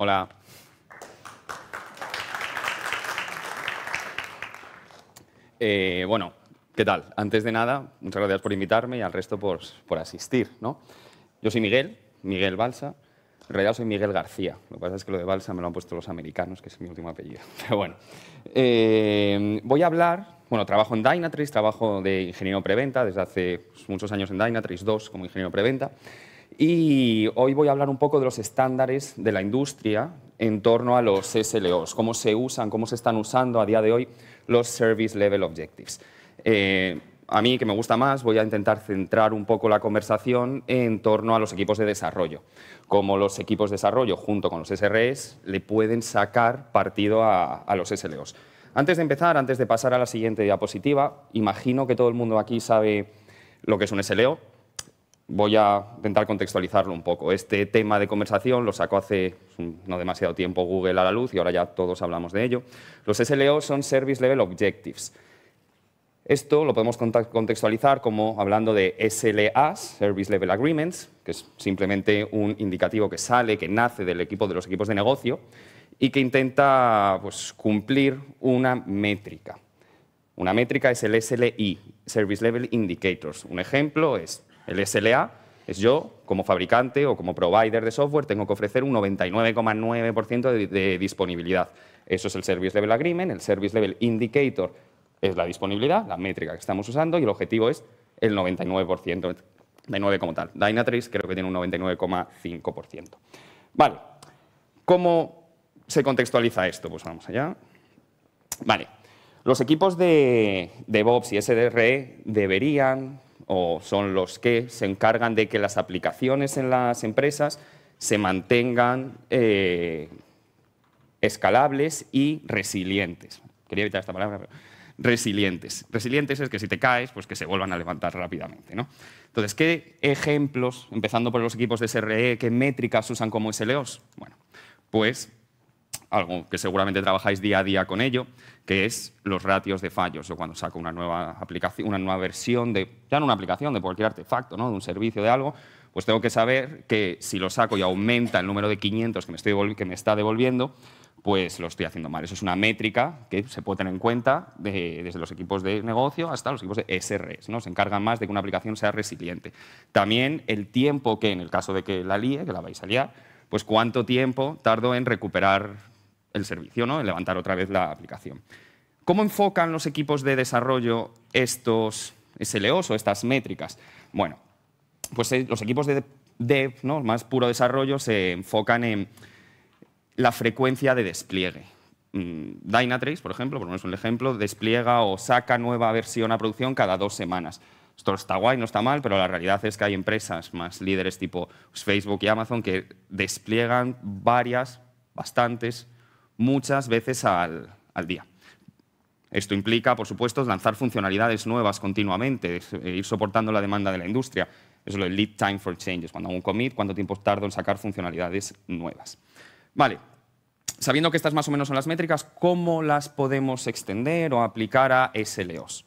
Hola. Eh, bueno, ¿qué tal? Antes de nada, muchas gracias por invitarme y al resto por, asistir. ¿no? Yo soy Miguel, Miguel Balsa. En realidad soy Miguel García. Lo que pasa es que lo de Balsa me lo han puesto los americanos, que es mi último apellido. Pero bueno, eh, voy a hablar. Bueno, trabajo en Dynatrace, trabajo de ingeniero preventa desde hace pues, muchos años en Dynatrace 2 como ingeniero preventa. Y hoy voy a hablar un poco de los estándares de la industria en torno a los SLOs, cómo se usan, cómo se están usando a día de hoy los Service Level Objectives. Eh, a mí, que me gusta más, voy a intentar centrar un poco la conversación en torno a los equipos de desarrollo, cómo los equipos de desarrollo, junto con los SREs, le pueden sacar partido a, a los SLOs. Antes de empezar, antes de pasar a la siguiente diapositiva, imagino que todo el mundo aquí sabe lo que es un SLO, voy a intentar contextualizarlo un poco. Este tema de conversación lo sacó hace mm, no demasiado tiempo Google a la luz y ahora ya todos hablamos de ello. Los SLO son Service Level Objectives. Esto lo podemos contextualizar como hablando de SLAs, Service Level Agreements, que es simplemente un indicativo que sale, que nace del equipo de los equipos de negocio y que intenta pues, cumplir una métrica. Una métrica es el SLI, Service Level Indicators. Un ejemplo es el SLA es yo, como fabricante o como provider de software, tengo que ofrecer un 99,9% de, disponibilidad. Eso es el Service Level Agreement, el Service Level Indicator es la disponibilidad, la métrica que estamos usando, y el objetivo es el 99% de 9 como tal. Dynatrace creo que tiene un 99,5%. Vale, ¿cómo se contextualiza esto? Pues vamos allá. Vale, los equipos de DevOps y SDR e deberían o son los que se encargan de que las aplicaciones en las empresas se mantengan eh, escalables y resilientes. Quería evitar esta palabra, pero resilientes. Resilientes es que si te caes, pues que se vuelvan a levantar rápidamente. Entonces, ¿qué ejemplos, empezando por los equipos de SRE, qué métricas usan como SLOs? Bueno, pues algo que seguramente trabajáis día a día con ello, que es los ratios de fallos. O cuando saco una nueva aplicación, una nueva versión de, ya no una aplicación, de cualquier artefacto, ¿no? de un servicio, de algo, pues tengo que saber que si lo saco y aumenta el número de 500 que me, está devolviendo, pues lo estoy haciendo mal. Eso es una métrica que se puede tener en cuenta desde los equipos de negocio hasta los equipos de SRS. ¿no? Se encargan más de que una aplicación sea resiliente. También el tiempo que, en el caso de que la líe, que la vais a liar, pues cuánto tiempo tardo en recuperar el servicio, ¿no? levantar otra vez la aplicación. ¿Cómo enfocan los equipos de desarrollo estos SLOs o estas métricas? Bueno, pues eh, los equipos de dev, ¿no? más puro desarrollo, se enfocan en la frecuencia de despliegue. Mm, Dynatrace, por ejemplo, por lo un ejemplo, despliega o saca nueva versión a producción cada dos semanas. Esto está guay, no está mal, pero la realidad es que hay empresas más líderes tipo Facebook y Amazon que despliegan varias, bastantes muchas veces al, día. Esto implica, por supuesto, lanzar funcionalidades nuevas continuamente, eh, ir soportando la demanda de la industria. Eso es lo del lead time for changes, cuando hago un commit, cuánto tiempo tardo en sacar funcionalidades nuevas. Vale, sabiendo que estas más o menos son las métricas, ¿cómo las podemos extender o aplicar a SLOs?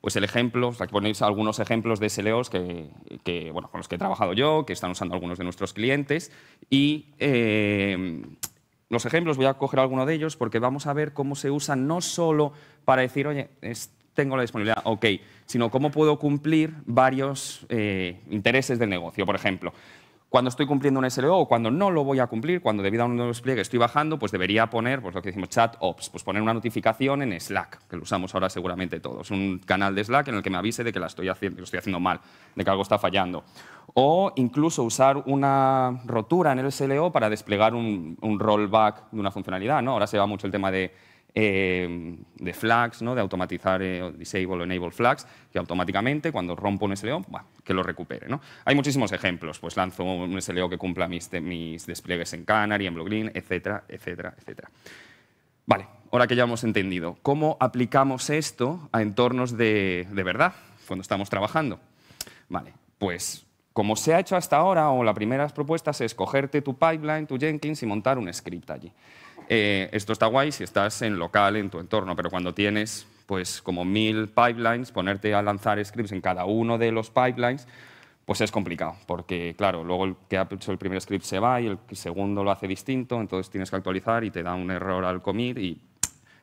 Pues el ejemplo, aquí ponéis algunos ejemplos de SLOs que, bueno, con los que he trabajado yo, que están usando algunos de nuestros clientes, y eh, los ejemplos, voy a coger alguno de ellos porque vamos a ver cómo se usa no solo para decir, oye, tengo la disponibilidad, ok, sino cómo puedo cumplir varios eh, intereses del negocio. Por ejemplo, cuando estoy cumpliendo un SLO o cuando no lo voy a cumplir, cuando debido a un despliegue estoy bajando, pues debería poner pues lo que decimos chat ops, pues poner una notificación en Slack, que lo usamos ahora seguramente todos, un canal de Slack en el que me avise de que la estoy haciendo, lo estoy haciendo mal, de que algo está fallando. O incluso usar una rotura en el SLO para desplegar un, un rollback de una funcionalidad. ¿no? Ahora se va mucho el tema de Em, de flags, ¿no? de automatizar eh, disable o enable flags, que automáticamente cuando rompo un SLO, que lo recupere. Hay muchísimos ejemplos, pues lanzo un SLO que cumpla mis, mis despliegues en Canary, en Blue etcétera, etcétera, etcétera. Vale, ahora que ya hemos entendido, ¿cómo aplicamos esto a entornos de, de verdad cuando estamos trabajando? Vale, pues como se ha hecho hasta ahora, o las primeras propuestas, es cogerte tu pipeline, tu Jenkins y montar un script allí. Eh, esto está guay si estás en local, en tu entorno, pero cuando tienes pues como mil pipelines, ponerte a lanzar scripts en cada uno de los pipelines, pues es complicado, porque claro, luego el que ha hecho el primer script se va y el segundo lo hace distinto, entonces tienes que actualizar y te da un error al commit y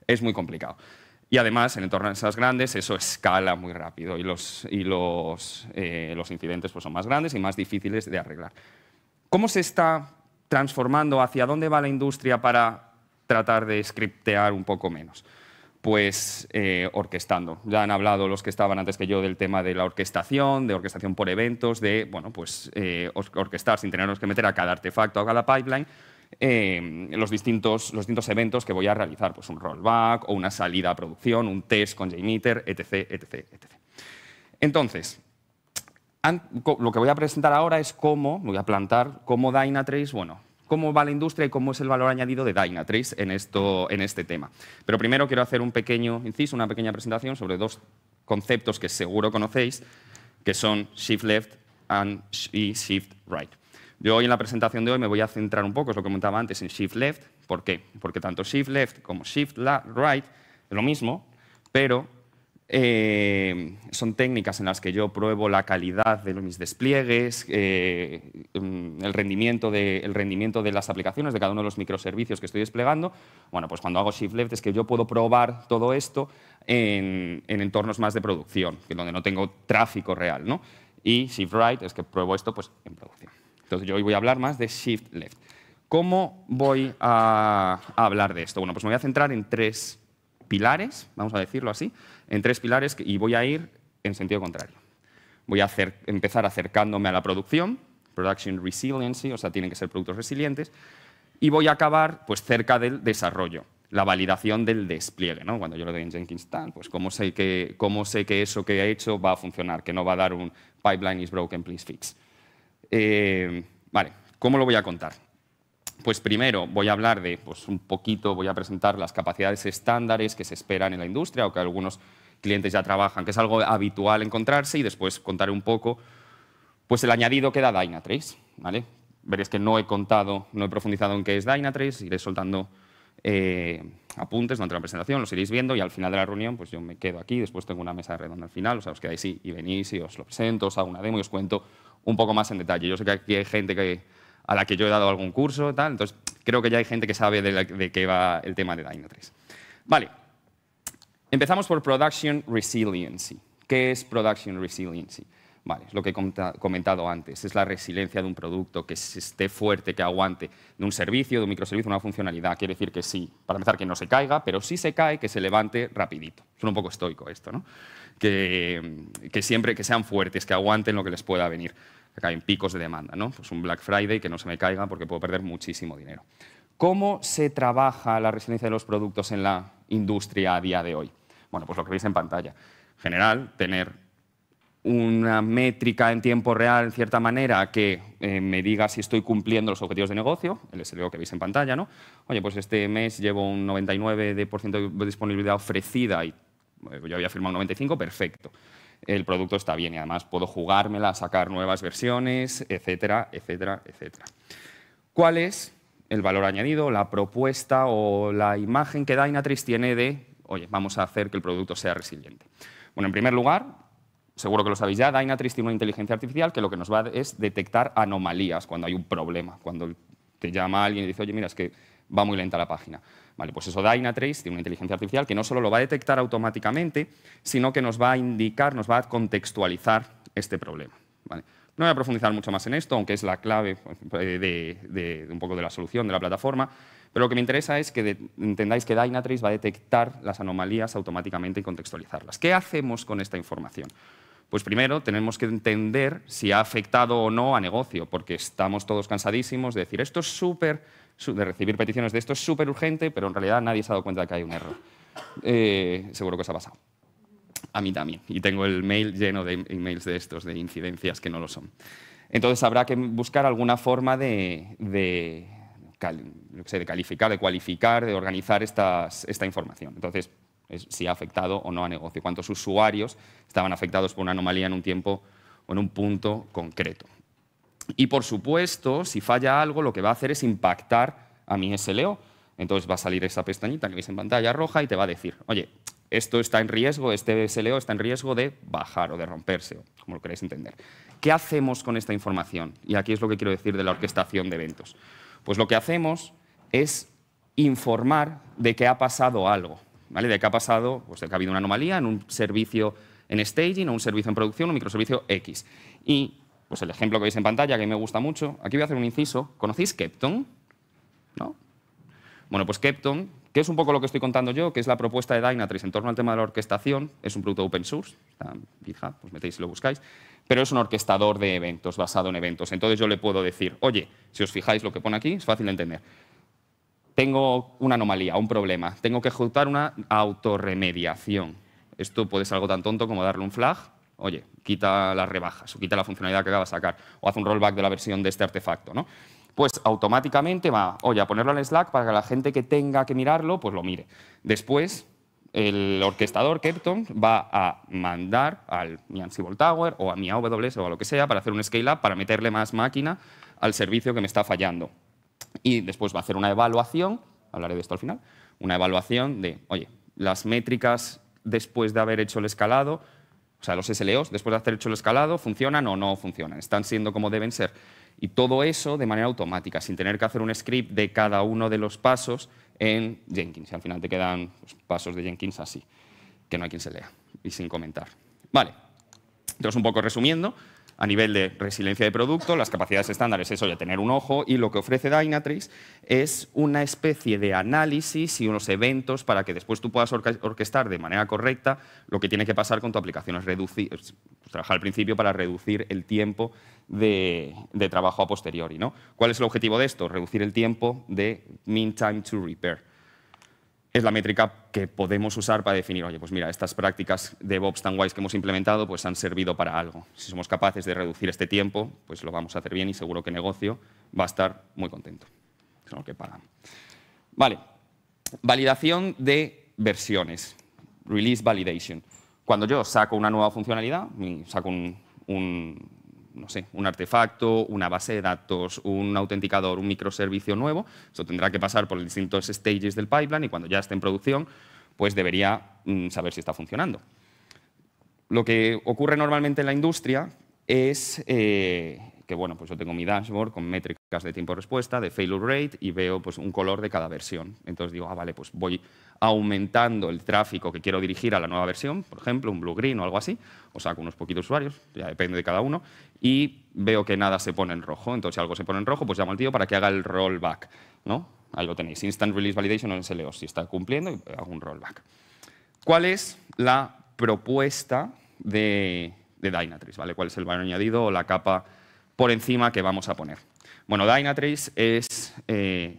es muy complicado. Y además, en entornos grandes eso escala muy rápido y los, y eh, los incidentes pues, son más grandes y más difíciles de arreglar. ¿Cómo se está transformando? ¿Hacia dónde va la industria para tratar de scriptear un poco menos? Pues eh, orquestando. Ya han hablado los que estaban antes que yo del tema de la orquestación, de orquestación por eventos, de bueno, pues, eh, orquestar sin tenernos que meter a cada artefacto, a cada pipeline, eh, los, distintos, los distintos eventos que voy a realizar, pues un rollback o una salida a producción, un test con JMeter, etc, etc, etc. Entonces, lo que voy a presentar ahora es cómo, voy a plantar cómo Dynatrace, bueno, cómo va la industria y cómo es el valor añadido de Dynatrace en, esto, en este tema. Pero primero quiero hacer un pequeño inciso, una pequeña presentación sobre dos conceptos que seguro conocéis, que son Shift Left and Shift Right. Yo hoy en la presentación de hoy me voy a centrar un poco, es lo que comentaba antes, en Shift Left. ¿Por qué? Porque tanto Shift Left como Shift Right es lo mismo, pero eh, son técnicas en las que yo pruebo la calidad de mis despliegues, eh, mm, el, rendimiento de, las aplicaciones, de cada uno de los microservicios que estoy desplegando. Bueno, pues cuando hago Shift Left es que yo puedo probar todo esto en, entornos más de producción, donde no tengo tráfico real. ¿no? Y Shift Right es que pruebo esto pues, en producción. Entonces yo hoy voy a hablar más de Shift Left. ¿Cómo voy a hablar de esto? Bueno, pues me voy a centrar en tres pilares, vamos a decirlo así en tres pilares y voy a ir en sentido contrario. Voy a hacer, empezar acercándome a la producción, production resiliency, o sea, tienen que ser productos resilientes, y voy a acabar pues, cerca del desarrollo, la validación del despliegue. Cuando yo lo doy en Jenkins pues cómo sé, que, sé que eso que he hecho va a funcionar, que no va a dar un pipeline is broken, please fix. Eh, vale, ¿cómo lo voy a contar? Pues primero voy a hablar de, pues un poquito, voy a presentar las capacidades estándares que se esperan en la industria o que algunos clientes ya trabajan, que es algo habitual encontrarse, y después contaré un poco pues el añadido que da Dynatrace. ¿vale? Veréis que no he contado, no he profundizado en qué es Dynatrace, iré soltando eh, apuntes durante la presentación, los iréis viendo y al final de la reunión pues yo me quedo aquí, después tengo una mesa redonda al final, o sea, os quedáis y, y venís y os lo presento, os hago una demo y os cuento un poco más en detalle. Yo sé que aquí hay gente que a la que yo he dado algún curso, tal. Entonces, creo que ya hay gente que sabe de, qué va el tema de Dino 3. Vale. Empezamos por Production Resiliency. ¿Qué es Production Resiliency? Vale, es lo que he comentado antes, es la resiliencia de un producto, que esté fuerte, que aguante, de un servicio, de un microservicio, una funcionalidad. Quiere decir que sí, para empezar, que no se caiga, pero si se cae, que se levante rapidito. Es un poco estoico esto, ¿no? Que, que siempre que sean fuertes, que aguanten lo que les pueda venir. Que caen picos de demanda, ¿no? Pues un Black Friday que no se me caiga porque puedo perder muchísimo dinero. ¿Cómo se trabaja la resiliencia de los productos en la industria a día de hoy? Bueno, pues lo que veis en pantalla. En general, tener una métrica en tiempo real, en cierta manera, que eh, me diga si estoy cumpliendo los objetivos de negocio, el SLO que veis en pantalla, ¿no? Oye, pues este mes llevo un 99% de disponibilidad ofrecida y eh, yo había firmado un 95, perfecto el producto está bien y además puedo jugármela, sacar nuevas versiones, etcétera, etcétera, etcétera. ¿Cuál es el valor añadido, la propuesta o la imagen que Dynatrace tiene de, oye, vamos a hacer que el producto sea resiliente? Bueno, en primer lugar, seguro que lo sabéis ya, Dynatrace tiene una inteligencia artificial que lo que nos va a es detectar anomalías cuando hay un problema, cuando te llama alguien y dice, oye, mira, es que va muy lenta la página pues eso Dynatrace tiene una inteligencia artificial que no solo lo va a detectar automáticamente, sino que nos va a indicar, nos va a contextualizar este problema. No voy a profundizar mucho más en esto, aunque es la clave pues, eh, de, un poco de la solución de la plataforma, pero lo que me interesa es que entendáis que Dynatrace va a detectar las anomalías automáticamente y contextualizarlas. ¿Qué hacemos con esta información? Pues primero tenemos que entender si ha afectado o no a negocio, porque estamos todos cansadísimos de decir esto es súper de recibir peticiones de esto es súper urgente, pero en realidad nadie se ha dado cuenta de que hay un error. Eh, seguro que os ha pasado. A mí también. Y tengo el mail lleno de emails de estos, de incidencias que no lo son. Entonces habrá que buscar alguna forma de, de, calificar, de cualificar, de organizar esta información. Entonces, si ha afectado o no a negocio, cuántos usuarios estaban afectados por una anomalía en un tiempo o en un punto concreto. Y por supuesto, si falla algo, lo que va a hacer es impactar a mi SLO. Entonces va a salir esa pestañita que veis en pantalla roja y te va a decir, oye, esto está en riesgo, este SLO está en riesgo de bajar o de romperse, como lo queréis entender. ¿Qué hacemos con esta información? Y aquí es lo que quiero decir de la orquestación de eventos. Pues lo que hacemos es informar de que ha pasado algo, ¿vale? De que ha pasado, pues de que ha habido una anomalía en un servicio en staging o un servicio en producción, un microservicio X. Y pues el ejemplo que veis en pantalla, que a mí me gusta mucho. Aquí voy a hacer un inciso. ¿Conocéis Kepton? ¿No? Bueno, pues Kepton, que es un poco lo que estoy contando yo, que es la propuesta de Dynatrace en torno al tema de la orquestación, es un producto open source, está GitHub, pues metéis y lo buscáis, pero es un orquestador de eventos, basado en eventos. Entonces yo le puedo decir, oye, si os fijáis lo que pone aquí, es fácil de entender. Tengo una anomalía, un problema, tengo que ejecutar una autorremediación. Esto puede ser algo tan tonto como darle un flag oye, quita las rebajas o quita la funcionalidad que acaba de sacar o hace un rollback de la versión de este artefacto, ¿no? Pues automáticamente va, a ponerlo en Slack para que la gente que tenga que mirarlo, pues lo mire. Después, el orquestador Kepton va a mandar al mi Ansible Tower o a mi AWS o a lo que sea para hacer un scale-up, para meterle más máquina al servicio que me está fallando. Y después va a hacer una evaluación, hablaré de esto al final, una evaluación de, oye, las métricas después de haber hecho el escalado, o sea, los SLOs, después de hacer hecho el escalado, funcionan o no funcionan, están siendo como deben ser. Y todo eso de manera automática, sin tener que hacer un script de cada uno de los pasos en Jenkins. Y al final te quedan los pues, pasos de Jenkins así, que no hay quien se lea y sin comentar. Vale, entonces un poco resumiendo, a nivel de resiliencia de producto, las capacidades estándares, eso de tener un ojo, y lo que ofrece Dynatrix es una especie de análisis y unos eventos para que después tú puedas orquestar de manera correcta lo que tiene que pasar con tu aplicación. Es trabajar al principio para reducir el tiempo de, trabajo a posteriori. ¿no? ¿Cuál es el objetivo de esto? Reducir el tiempo de mean time to repair es la métrica que podemos usar para definir, oye, pues mira, estas prácticas de DevOps tan guays que hemos implementado pues han servido para algo. Si somos capaces de reducir este tiempo, pues lo vamos a hacer bien y seguro que el negocio va a estar muy contento. Es lo que paga. Vale, validación de versiones, release validation. Cuando yo saco una nueva funcionalidad, saco un, no sé, un artefacto, una base de datos, un autenticador, un microservicio nuevo. Eso tendrá que pasar por los distintos stages del pipeline y cuando ya esté en producción, pues debería mm, saber si está funcionando. Lo que ocurre normalmente en la industria es eh, que bueno, pues yo tengo mi dashboard con métricas de tiempo de respuesta, de failure rate y veo pues, un color de cada versión. Entonces digo, ah, vale, pues voy aumentando el tráfico que quiero dirigir a la nueva versión, por ejemplo, un blue green o algo así, o saco unos poquitos usuarios, ya depende de cada uno, y veo que nada se pone en rojo. Entonces si algo se pone en rojo, pues llamo al tío para que haga el rollback. ¿no? Ahí lo tenéis, Instant Release Validation o SLO, si está cumpliendo, hago un rollback. ¿Cuál es la propuesta de de Dynatrace, ¿vale? ¿Cuál es el valor añadido o la capa por encima que vamos a poner? Bueno, Dynatrace es, eh,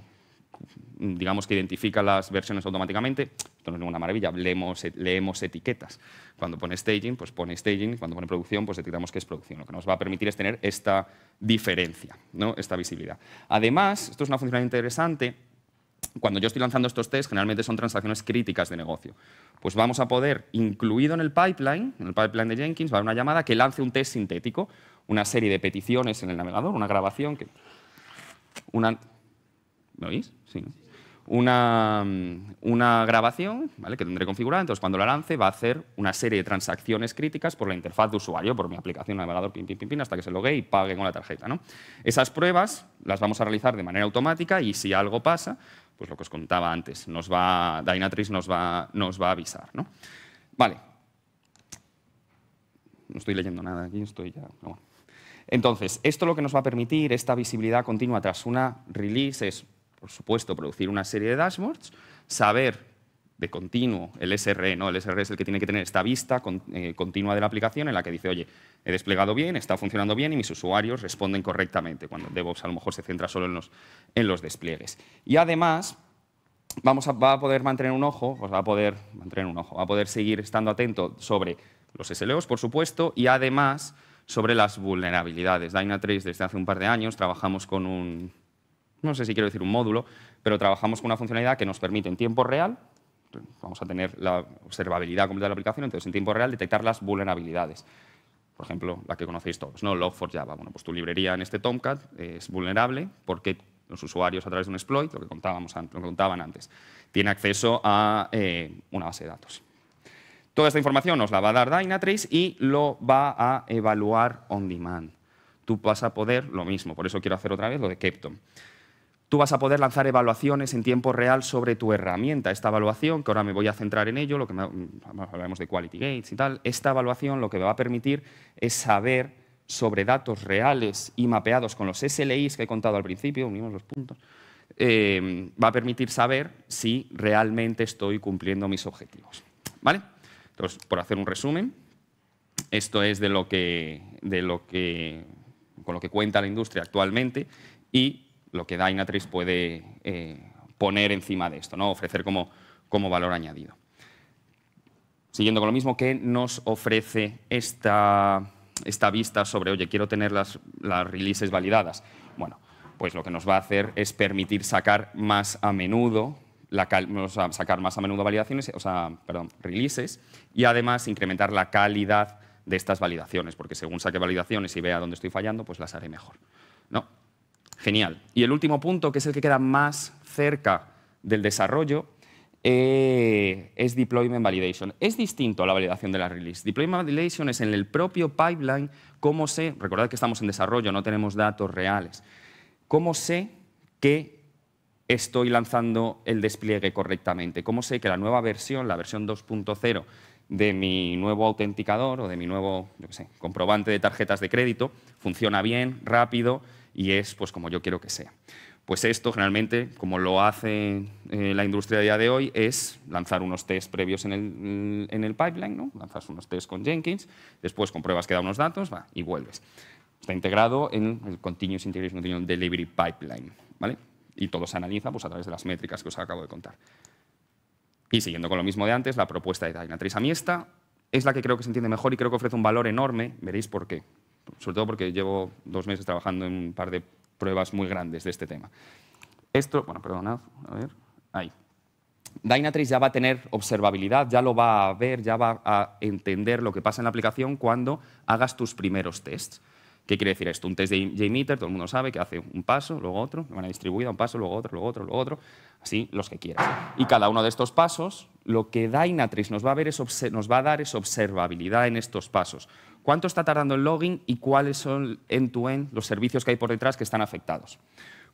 digamos que identifica las versiones automáticamente. Esto no es ninguna maravilla, leemos, leemos etiquetas. Cuando pone staging, pues pone staging. Cuando pone producción, pues etiquetamos que es producción. Lo que nos va a permitir es tener esta diferencia, ¿no? esta visibilidad. Además, esto es una funcionalidad interesante cuando yo estoy lanzando estos test, generalmente son transacciones críticas de negocio. Pues vamos a poder, incluido en el pipeline, en el pipeline de Jenkins, va a haber una llamada que lance un test sintético, una serie de peticiones en el navegador, una grabación, que, ¿Me oís? Sí. Mm, una, grabación ¿vale? que tendré configurada, entonces cuando la lance va a hacer una serie de transacciones críticas por la interfaz de usuario, por mi aplicación navegador, pin, pin, pin, pin, hasta que se logue y pague con la tarjeta. ¿no? Esas pruebas las vamos a realizar de manera automática y si algo pasa, pues lo que os contaba antes, nos va, nos va, nos va a avisar. ¿no? Vale. No estoy leyendo nada aquí, estoy ya... Entonces, esto lo que nos va a permitir, esta visibilidad continua tras una release, es por supuesto, producir una serie de dashboards, saber de continuo el SRE, ¿no? El SRE es el que tiene que tener esta vista eh, continua de la aplicación en la que dice, oye, he desplegado bien, está funcionando bien y mis usuarios responden correctamente, cuando DevOps a lo mejor se centra solo en los, en los despliegues. Y además, vamos a, va a poder mantener un ojo, va a poder mantener un ojo, va a poder seguir estando atento sobre los SLOs, por supuesto, y además sobre las vulnerabilidades. Dynatrace desde hace un par de años trabajamos con un no sé si quiero decir un módulo, pero trabajamos con una funcionalidad que nos permite en tiempo real, vamos a tener la observabilidad completa de la aplicación, entonces en tiempo real detectar las vulnerabilidades. Por ejemplo, la que conocéis todos, ¿no? Log4Java. Bueno, pues tu librería en este Tomcat es vulnerable porque los usuarios a través de un exploit, lo que, contábamos, lo contaban antes, tiene acceso a eh, una base de datos. Toda esta información nos la va a dar Dynatrace y lo va a evaluar on demand. Tú vas a poder lo mismo, por eso quiero hacer otra vez lo de Kepton. Tú vas a poder lanzar evaluaciones en tiempo real sobre tu herramienta. Esta evaluación, que ahora me voy a centrar en ello, lo que mm, de quality gates y tal, esta evaluación lo que me va a permitir es saber sobre datos reales y mapeados con los SLIs que he contado al principio, unimos los puntos, em, va a permitir saber si realmente estoy cumpliendo mis objetivos. ¿Vale? Entonces, por hacer un resumen, esto es de lo que, de lo que, con lo que cuenta la industria actualmente y lo que Dynatrace puede eh, poner encima de esto, ¿no? ofrecer como, como valor añadido. Siguiendo con lo mismo, ¿qué nos ofrece esta, esta vista sobre, oye, quiero tener las, las releases validadas? Bueno, pues lo que nos va a hacer es permitir sacar más a menudo la sacar más a menudo validaciones, o sea, perdón, releases y además incrementar la calidad de estas validaciones, porque según saque validaciones y vea dónde estoy fallando, pues las haré mejor. ¿no? Genial. Y el último punto, que es el que queda más cerca del desarrollo, eh, es Deployment Validation. Es distinto a la validación de la release. Deployment Validation es en el propio pipeline cómo sé, recordad que estamos en desarrollo, no tenemos datos reales, cómo sé que estoy lanzando el despliegue correctamente, cómo sé que la nueva versión, la versión 2.0 de mi nuevo autenticador o de mi nuevo comprobante de tarjetas de crédito funciona bien, rápido y es pues como yo quiero que sea. Pues esto generalmente, como lo hace eh, la industria a día de hoy, es lanzar unos tests previos en el, pipeline, ¿no? lanzas unos tests con Jenkins, después compruebas que da unos datos va, y vuelves. Está integrado en el Continuous Integration Delivery Pipeline. ¿vale? Y todo se analiza pues, a través de las métricas que os acabo de contar. Y siguiendo con lo mismo de antes, la propuesta de Dynatrace a es la que creo que se entiende mejor y creo que ofrece un valor enorme, veréis por qué sobre todo porque llevo dos meses trabajando en un par de pruebas muy grandes de este tema. Esto, bueno, a ver, ahí. Dynatrace ya va a tener observabilidad, ya lo va a ver, ya va a entender lo que pasa en la aplicación cuando hagas tus primeros tests. ¿Qué quiere decir esto? Un test de JMeter, todo el mundo sabe que hace un paso, luego otro, de a distribuida, un paso, luego otro, luego otro, luego otro, así los que quieran. Y cada uno de estos pasos, lo que Dynatrace nos va a, nos va a dar es observabilidad en estos pasos. ¿Cuánto está tardando el login y cuáles son end-to-end los servicios que hay por detrás que están afectados?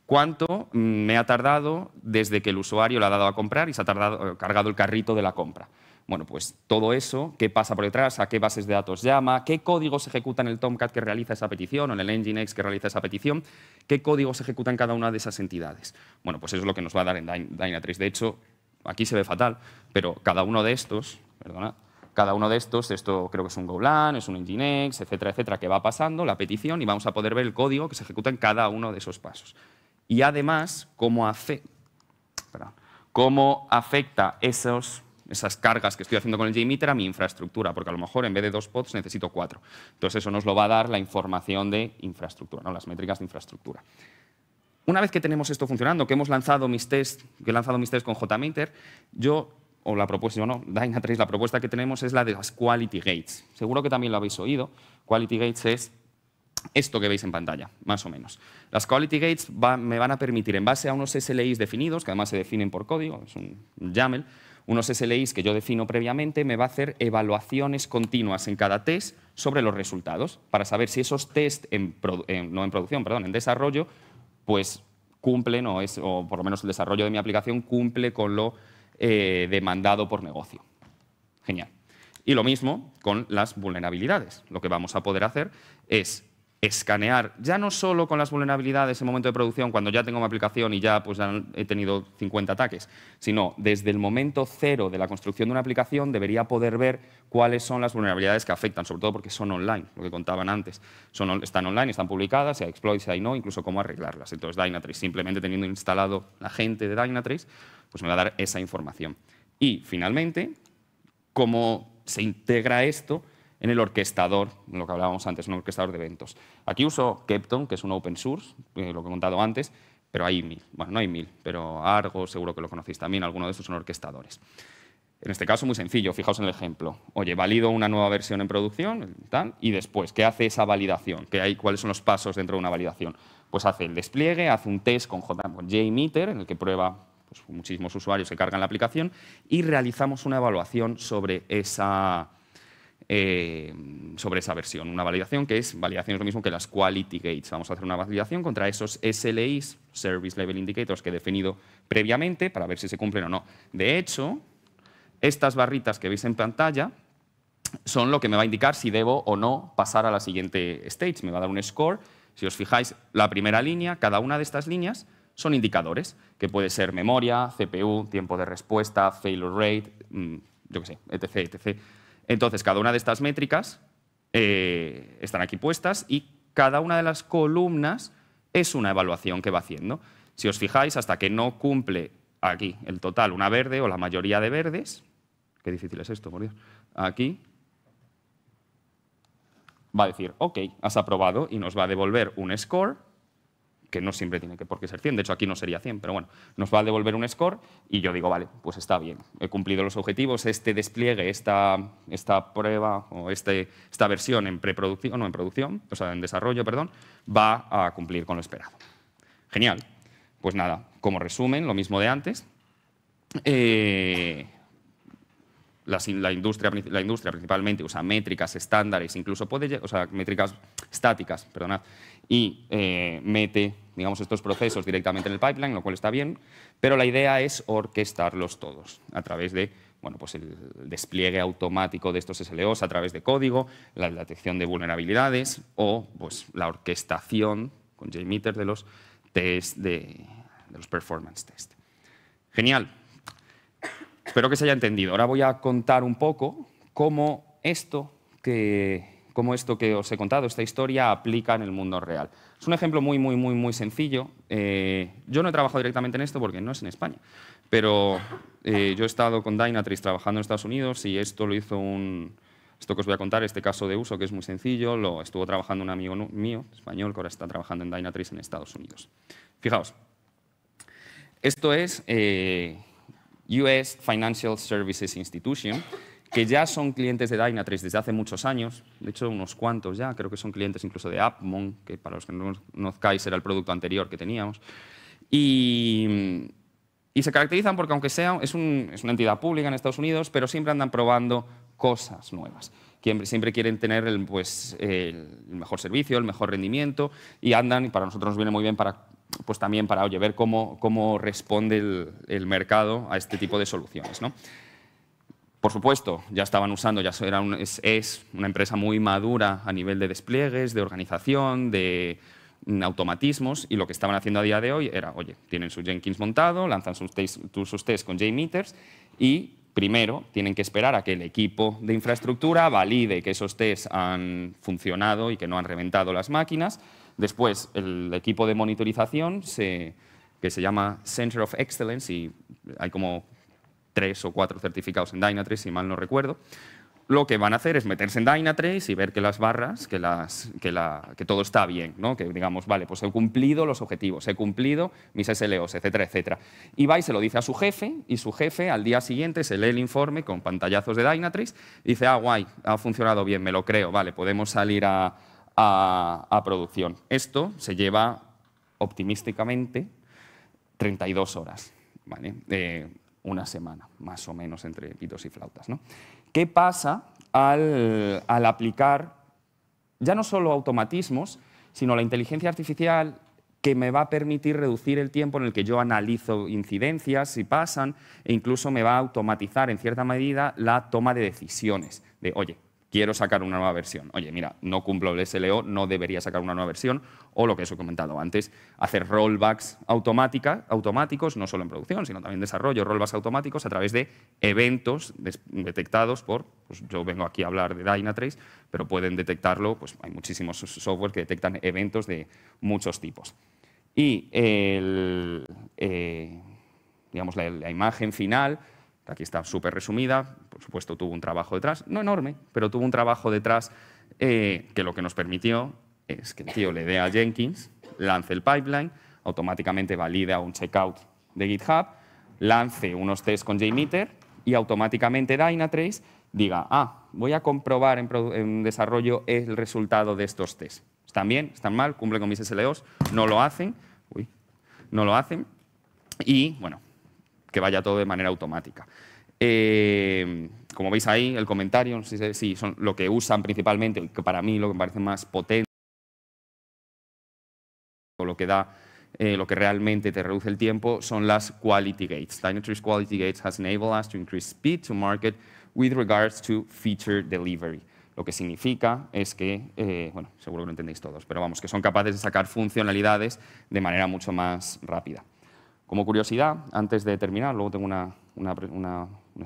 ¿Cuánto mm, me ha tardado desde que el usuario lo ha dado a comprar y se ha tardado, eh, cargado el carrito de la compra? Bueno, pues todo eso, qué pasa por detrás, a qué bases de datos llama, qué códigos ejecuta en el Tomcat que realiza esa petición o en el Nginx que realiza esa petición, qué códigos ejecutan cada una de esas entidades. Bueno, pues eso es lo que nos va a dar en Dynatrace. De hecho, aquí se ve fatal, pero cada uno de estos, perdona, cada uno de estos, esto creo que es un GoLAN, es un Nginx, etcétera, etcétera, que va pasando la petición y vamos a poder ver el código que se ejecuta en cada uno de esos pasos. Y además, cómo, hace, cómo afecta esos esas cargas que estoy haciendo con el JMeter a mi infraestructura, porque a lo mejor en vez de dos pods necesito cuatro. Entonces eso nos lo va a dar la información de infraestructura, ¿no? las métricas de infraestructura. Una vez que tenemos esto funcionando, que hemos lanzado mis tests, que he lanzado mis tests con JMeter, yo o la propuesta, yo no, tres la propuesta que tenemos es la de las quality gates. Seguro que también lo habéis oído. Quality gates es esto que veis en pantalla, más o menos. Las quality gates me van a permitir, en base a unos SLIs definidos, que además se definen por código, es un YAML, unos SLIs que yo defino previamente, me va a hacer evaluaciones continuas en cada test sobre los resultados, para saber si esos test, en, no en producción, perdón, en desarrollo, pues cumplen, o, es, o por lo menos el desarrollo de mi aplicación cumple con lo eh, demandado por negocio. Genial. Y lo mismo con las vulnerabilidades. Lo que vamos a poder hacer es escanear, ya no solo con las vulnerabilidades en momento de producción, cuando ya tengo una aplicación y ya, pues, he tenido 50 ataques, sino desde el momento cero de la construcción de una aplicación debería poder ver cuáles son las vulnerabilidades que afectan, sobre todo porque son online, lo que contaban antes. Son, están online, están publicadas, si hay exploits, si hay no, incluso cómo arreglarlas. Entonces Dynatrace, simplemente teniendo instalado la gente de Dynatrace, pues me va a dar esa información. Y finalmente, cómo se integra esto en el orquestador, lo que hablábamos antes, un orquestador de eventos. Aquí uso Kepton, que es un open source, eh, lo que he contado antes, pero hay mil. Bueno, no hay mil, pero Argo seguro que lo conocéis también, algunos de estos son orquestadores. En este caso, muy sencillo, fijaos en el ejemplo. Oye, valido una nueva versión en producción tal, y después, ¿qué hace esa validación? ¿Qué hay, ¿Cuáles son los pasos dentro de una validación? Pues hace el despliegue, hace un test con, JMeter, en el que prueba pues, muchísimos usuarios que cargan la aplicación, y realizamos una evaluación sobre esa, Em, sobre esa versión. Una validación que es, validación es lo mismo que las quality gates. Vamos a hacer una validación contra esos SLIs, Service Level Indicators, que he definido previamente para ver si se cumplen o no. De hecho, estas barritas que veis en pantalla son lo que me va a indicar si debo o no pasar a la siguiente stage. Me va a dar un score. Si os fijáis, la primera línea, cada una de estas líneas son indicadores, que puede ser memoria, CPU, tiempo de respuesta, failure rate, mm, yo qué sé, etc. etc. Entonces, cada una de estas métricas eh, están aquí puestas y cada una de las columnas es una evaluación que va haciendo. Si os fijáis, hasta que no cumple aquí el total una verde o la mayoría de verdes, qué difícil es esto, aquí va a decir, ok, has aprobado y nos va a devolver un score que no siempre tiene que por qué ser 100, de hecho aquí no sería 100, pero bueno, nos va a devolver un score y yo digo, vale, pues está bien, he cumplido los objetivos, este despliegue, esta, esta prueba o este, esta versión en preproducción, no en producción, o sea, en desarrollo, perdón, va a cumplir con lo esperado. Genial. Pues nada, como resumen, lo mismo de antes. Eh, la, industria, la, industria, principalmente usa métricas estándares, incluso puede, o sea, métricas estáticas, perdonad, y eh, mete digamos, estos procesos directamente en el pipeline, lo cual está bien, pero la idea es orquestarlos todos a través de bueno, pues el despliegue automático de estos SLOs a través de código, la detección de vulnerabilidades o pues, la orquestación con JMeter de los test de los performance test. Genial. Espero que se haya entendido. Ahora voy a contar un poco cómo esto que cómo esto que os he contado, esta historia, aplica en el mundo real. Es un ejemplo muy, muy, muy, muy sencillo. Eh, yo no he trabajado directamente en esto porque no es en España, pero eh, yo he estado con Dynatrace trabajando en Estados Unidos y esto lo hizo un... Esto que os voy a contar, este caso de uso, que es muy sencillo, lo estuvo trabajando un amigo mío, español, que ahora está trabajando en Dynatrace en Estados Unidos. Fijaos, esto es eh, US Financial Services Institution, que ya son clientes de Dynatrace desde hace muchos años, de hecho unos cuantos ya, creo que son clientes incluso de Appmon, que para los que no conozcáis era el producto anterior que teníamos, y, se caracterizan porque aunque sea, es, una entidad pública en Estados Unidos, pero siempre andan probando cosas nuevas. Siempre quieren tener el, pues, el mejor servicio, el mejor rendimiento y andan, y para nosotros nos viene muy bien para pues también para oye, ver cómo, cómo responde el, el mercado a este tipo de soluciones. ¿no? Por supuesto, ya estaban usando, ya era es, una empresa muy madura a nivel de despliegues, de organización, de mm, automatismos, y lo que estaban haciendo a día de hoy era, oye, tienen su Jenkins montado, lanzan sus tests, con JMeters y primero tienen que esperar a que el equipo de infraestructura valide que esos tests han funcionado y que no han reventado las máquinas. Después, el equipo de monitorización, que se llama Center of Excellence, y hay como tres o cuatro certificados en Dynatrace, si mal no recuerdo, lo que van a hacer es meterse en Dynatrace y ver que las barras, que, todo está bien, que digamos, vale, pues he cumplido los objetivos, he cumplido mis SLOs, etcétera, etcétera. Y va y se lo dice a su jefe y su jefe al día siguiente se lee el informe con pantallazos de Dynatrace y dice, ah, guay, ha funcionado bien, me lo creo, vale, podemos salir a, producción. Esto se lleva optimísticamente 32 horas. ¿vale? Eh, una semana, más o menos entre pitos y flautas. ¿no? ¿Qué pasa al, al aplicar ya no solo automatismos, sino la inteligencia artificial que me va a permitir reducir el tiempo en el que yo analizo incidencias, si pasan, e incluso me va a automatizar en cierta medida la toma de decisiones. De, oye, quiero sacar una nueva versión. Oye, mira, no cumplo el SLO, no debería sacar una nueva versión, o lo que os he comentado antes, hacer rollbacks automática, automáticos, no solo en producción, sino también desarrollo, rollbacks automáticos a través de eventos detectados por, pues yo vengo aquí a hablar de Dynatrace, pero pueden detectarlo, pues hay muchísimos software que detectan eventos de muchos tipos. Y el, eh, digamos, la imagen final Aquí está súper resumida, por supuesto tuvo un trabajo detrás, no enorme, pero tuvo un trabajo detrás eh, que lo que nos permitió es que el tío le dé a Jenkins, lance el pipeline, automáticamente valida un checkout de GitHub, lance unos tests con JMeter y automáticamente Dynatrace diga, ah, voy a comprobar en, desarrollo el resultado de estos tests. ¿Están bien? ¿Están mal? ¿Cumplen con mis SLOs? No lo hacen. Uy, no lo hacen. Y, bueno, que vaya todo de manera automática. Eh, como veis ahí, el comentario, son lo que usan principalmente, que para mí lo que me parece más potente o lo que da eh, lo que realmente te reduce el tiempo son las quality gates. Dynatrace quality gates has enabled us to increase speed to market with regards to feature delivery. Lo que significa es que, eh, bueno, seguro que lo entendéis todos, pero vamos, que son capaces de sacar funcionalidades de manera mucho más rápida. Como curiosidad, antes de terminar, luego tengo una,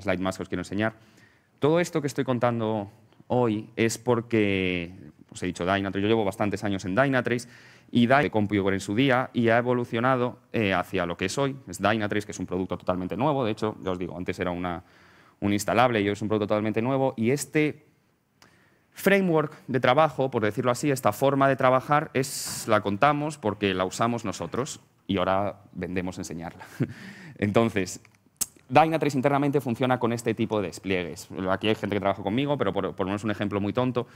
slide más que os quiero enseñar. Todo esto que estoy contando hoy es porque, os he dicho Dynatrace, yo llevo bastantes años en Dynatrace y Dynatrace en su día y ha evolucionado eh, hacia lo que es hoy. Es Dynatrace, que es un producto totalmente nuevo. De hecho, ya os digo, antes era un instalable y hoy es un producto totalmente nuevo. Y este framework de trabajo, por decirlo así, esta forma de trabajar, es, la contamos porque la usamos nosotros y ahora vendemos enseñarla. Entonces, Dynatrace internamente funciona con este tipo de despliegues. Aquí hay gente que trabaja conmigo, pero por, por lo menos un ejemplo muy tonto.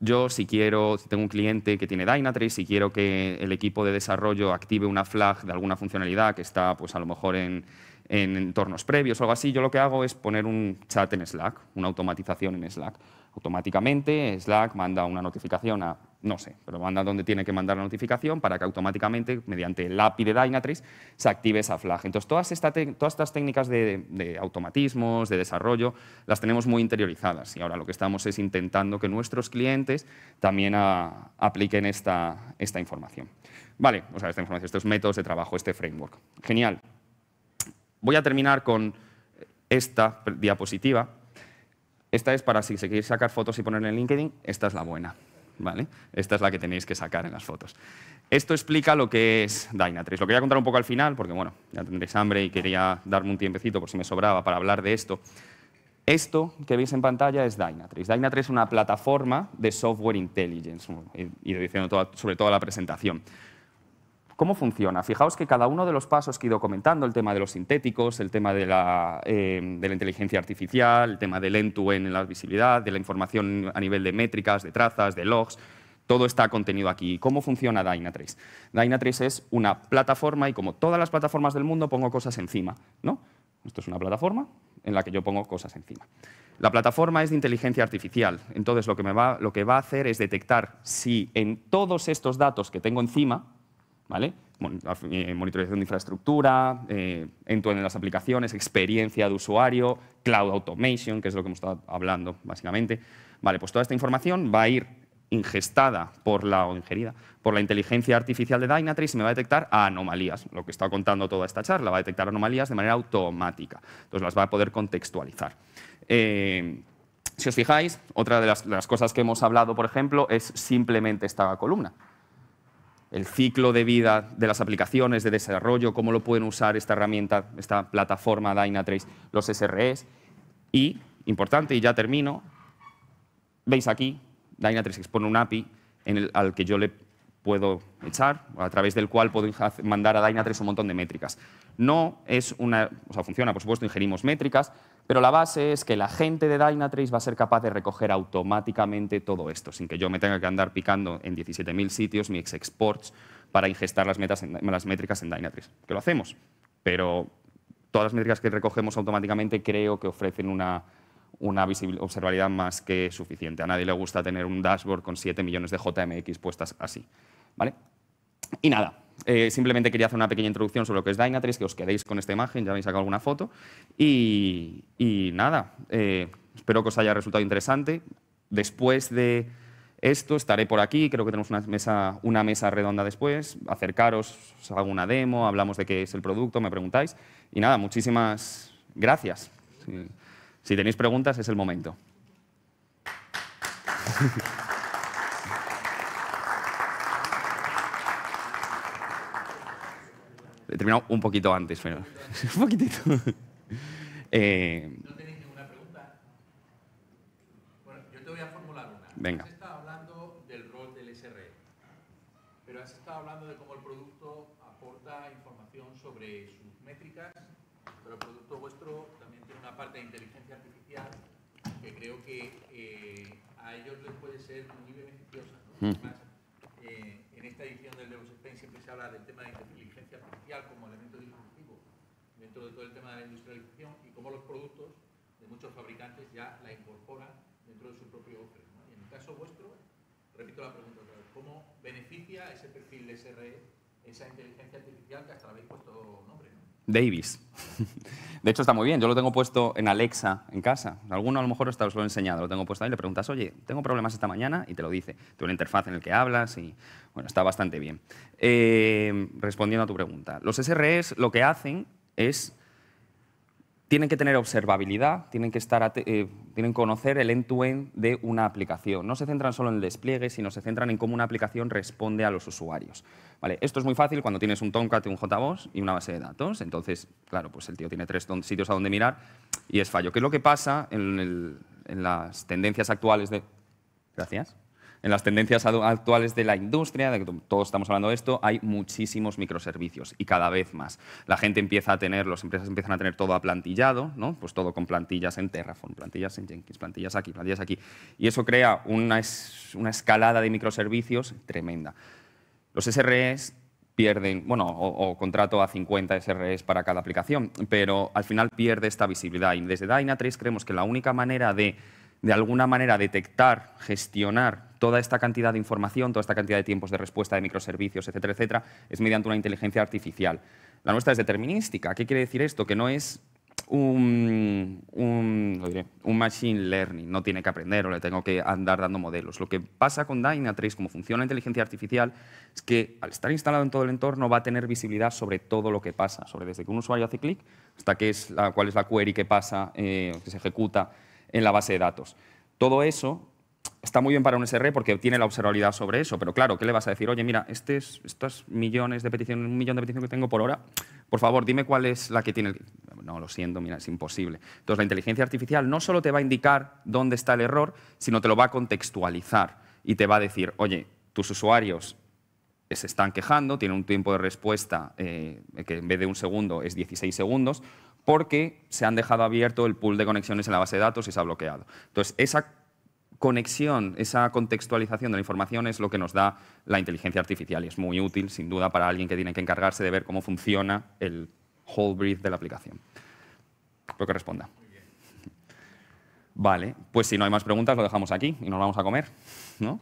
Yo si quiero, si tengo un cliente que tiene Dynatrace, si quiero que el equipo de desarrollo active una flag de alguna funcionalidad que está pues a lo mejor en, en entornos previos o algo así, yo lo que hago es poner un chat en Slack, una automatización en Slack. Automáticamente Slack manda una notificación a no sé, pero manda donde tiene que mandar la notificación para que automáticamente, mediante el API de Dynatrace, se active esa flag. Entonces, todas, todas estas técnicas de, automatismos, de desarrollo, las tenemos muy interiorizadas y ahora lo que estamos es intentando que nuestros clientes también ah, apliquen esta, información. Vale, o sea, esta información, estos métodos de trabajo, este framework. Genial. Voy a terminar con esta diapositiva. Esta es para si se quiere sacar fotos y poner en LinkedIn, esta es la buena. Esta es la que tenéis que sacar en las fotos. Esto explica lo que es Dynatrace. Lo quería contar un poco al final, porque bueno, ya tendréis hambre y quería darme un tiempecito por si me sobraba para hablar de esto. Esto que veis en pantalla es Dynatrace. Dynatrace es una plataforma de software intelligence, y diciendo sobre toda la presentación. ¿Cómo funciona? Fijaos que cada uno de los pasos que he ido comentando, el tema de los sintéticos, el tema em, de la, inteligencia artificial, el tema del end-to-end en la visibilidad, de la información a nivel de métricas, de trazas, de logs, todo está contenido aquí. ¿Cómo funciona Dynatrace? Dynatrace es una plataforma y como todas las plataformas del mundo pongo cosas encima, ¿no? Esto es una plataforma en la que yo pongo cosas encima. La plataforma es de inteligencia artificial, entonces lo que, me va, lo que va a hacer es detectar si en todos estos datos que tengo encima, ¿vale? Eh, monitorización de infraestructura, eh, en las aplicaciones, experiencia de usuario, cloud automation, que es lo que hemos estado hablando básicamente. Vale, pues toda esta información va a ir ingestada por la, o ingerida por la inteligencia artificial de Dynatrace y me va a detectar anomalías, lo que está contando toda esta charla, va a detectar anomalías de manera automática, entonces las va a poder contextualizar. Eh, si os fijáis, otra de las cosas que hemos hablado, por ejemplo, es simplemente esta columna el ciclo de vida de las aplicaciones de desarrollo, cómo lo pueden usar esta herramienta, esta plataforma Dynatrace, los SREs. Y, importante, y ya termino, veis aquí, Dynatrace expone un API en el, al que yo le puedo echar, a través del cual puedo mandar a Dynatrace un montón de métricas. No es una... O sea, funciona, por supuesto, ingerimos métricas, pero la base es que la gente de Dynatrace va a ser capaz de recoger automáticamente todo esto, sin que yo me tenga que andar picando en 17.000 sitios mis exports para ingestar las, metas las métricas en Dynatrace, que lo hacemos, pero todas las métricas que recogemos automáticamente creo que ofrecen una una observabilidad más que suficiente. A nadie le gusta tener un dashboard con 7 millones de JMX puestas así. ¿vale? Y nada, eh, simplemente quería hacer una pequeña introducción sobre lo que es Dynatrace, que os quedéis con esta imagen, ya habéis sacado alguna foto. Y, y nada, eh, espero que os haya resultado interesante. Después de esto estaré por aquí, creo que tenemos una mesa, una mesa redonda después. Acercaros, os hago una demo, hablamos de qué es el producto, me preguntáis. Y nada, muchísimas gracias. Si tenéis preguntas, es el momento. He terminado un poquito antes, pero. un poquitito. Eh, no tenéis ninguna pregunta. Bueno, yo te voy a formular una. Venga. Has estado hablando del rol del SRE, pero has estado hablando de cómo el producto aporta información sobre sus métricas pero el producto vuestro también tiene una parte de inteligencia artificial que creo que eh, a ellos les puede ser muy beneficiosa. Hmm. Además, eh, en esta edición del Spain siempre se habla del tema de inteligencia artificial como elemento disruptivo dentro de todo el tema de la industrialización y cómo los productos de muchos fabricantes ya la incorporan dentro de su propio ofrecimiento. ¿no? en el caso vuestro, repito la pregunta otra vez, ¿cómo beneficia ese perfil de SRE esa inteligencia artificial que hasta la habéis puesto nombre? Davis. De hecho, está muy bien. Yo lo tengo puesto en Alexa en casa. Alguno a lo mejor os lo he enseñado. Lo tengo puesto ahí. Le preguntas, oye, tengo problemas esta mañana y te lo dice. Tiene una interfaz en la que hablas y, bueno, está bastante bien. Eh, respondiendo a tu pregunta. Los SREs lo que hacen es tienen que tener observabilidad, tienen que estar eh, tienen conocer el end-to-end de una aplicación. No se centran solo en el despliegue, sino se centran en cómo una aplicación responde a los usuarios. Vale, esto es muy fácil cuando tienes un Tomcat, un JBoss y una base de datos. Entonces, claro, pues el tío tiene tres sitios a donde mirar y es fallo. ¿Qué es lo que pasa en las tendencias actuales de... Gracias en las tendencias actuales de la industria, de que todos estamos hablando de esto, hay muchísimos microservicios y cada vez más. La gente empieza a tener, las empresas empiezan a tener todo aplantillado, ¿no? pues todo con plantillas en Terraform, plantillas en Jenkins, plantillas aquí, plantillas aquí. Y eso crea una, escalada de microservicios tremenda. Los SREs pierden, bueno, o, contrato a 50 SREs para cada aplicación, pero al final pierde esta visibilidad. Y desde Dynatrace creemos que la única manera de, de alguna manera, detectar, gestionar toda esta cantidad de información, toda esta cantidad de tiempos de respuesta de microservicios, etcétera, etcétera, es mediante una inteligencia artificial. La nuestra es determinística. ¿Qué quiere decir esto? Que no es un, machine learning, no tiene que aprender o le tengo que andar dando modelos. Lo que pasa con Dynatrace, como funciona la inteligencia artificial, es que al estar instalado en todo el entorno va a tener visibilidad sobre todo lo que pasa, sobre desde que un usuario hace clic hasta que es la, cuál es la query que pasa, eh, que se ejecuta en la base de datos. Todo eso está muy bien para un SR porque tiene la observabilidad sobre eso, pero claro, ¿qué le vas a decir? Oye, mira, estos, millones de peticiones, un millón de peticiones que tengo por hora, por favor, dime cuál es la que tiene... No, lo siento, mira, es imposible. Entonces, la inteligencia artificial no solo te va a indicar dónde está el error, sino te lo va a contextualizar y te va a decir, oye, tus usuarios se están quejando, tienen un tiempo de respuesta eh, que en vez de un segundo es 16 segundos, porque se han dejado abierto el pool de conexiones en la base de datos y se ha bloqueado. Entonces, esa conexión, esa contextualización de la información es lo que nos da la inteligencia artificial y es muy útil, sin duda, para alguien que tiene que encargarse de ver cómo funciona el whole breath de la aplicación. Lo que responda. Vale, pues si no hay más preguntas, lo dejamos aquí y nos vamos a comer, ¿no?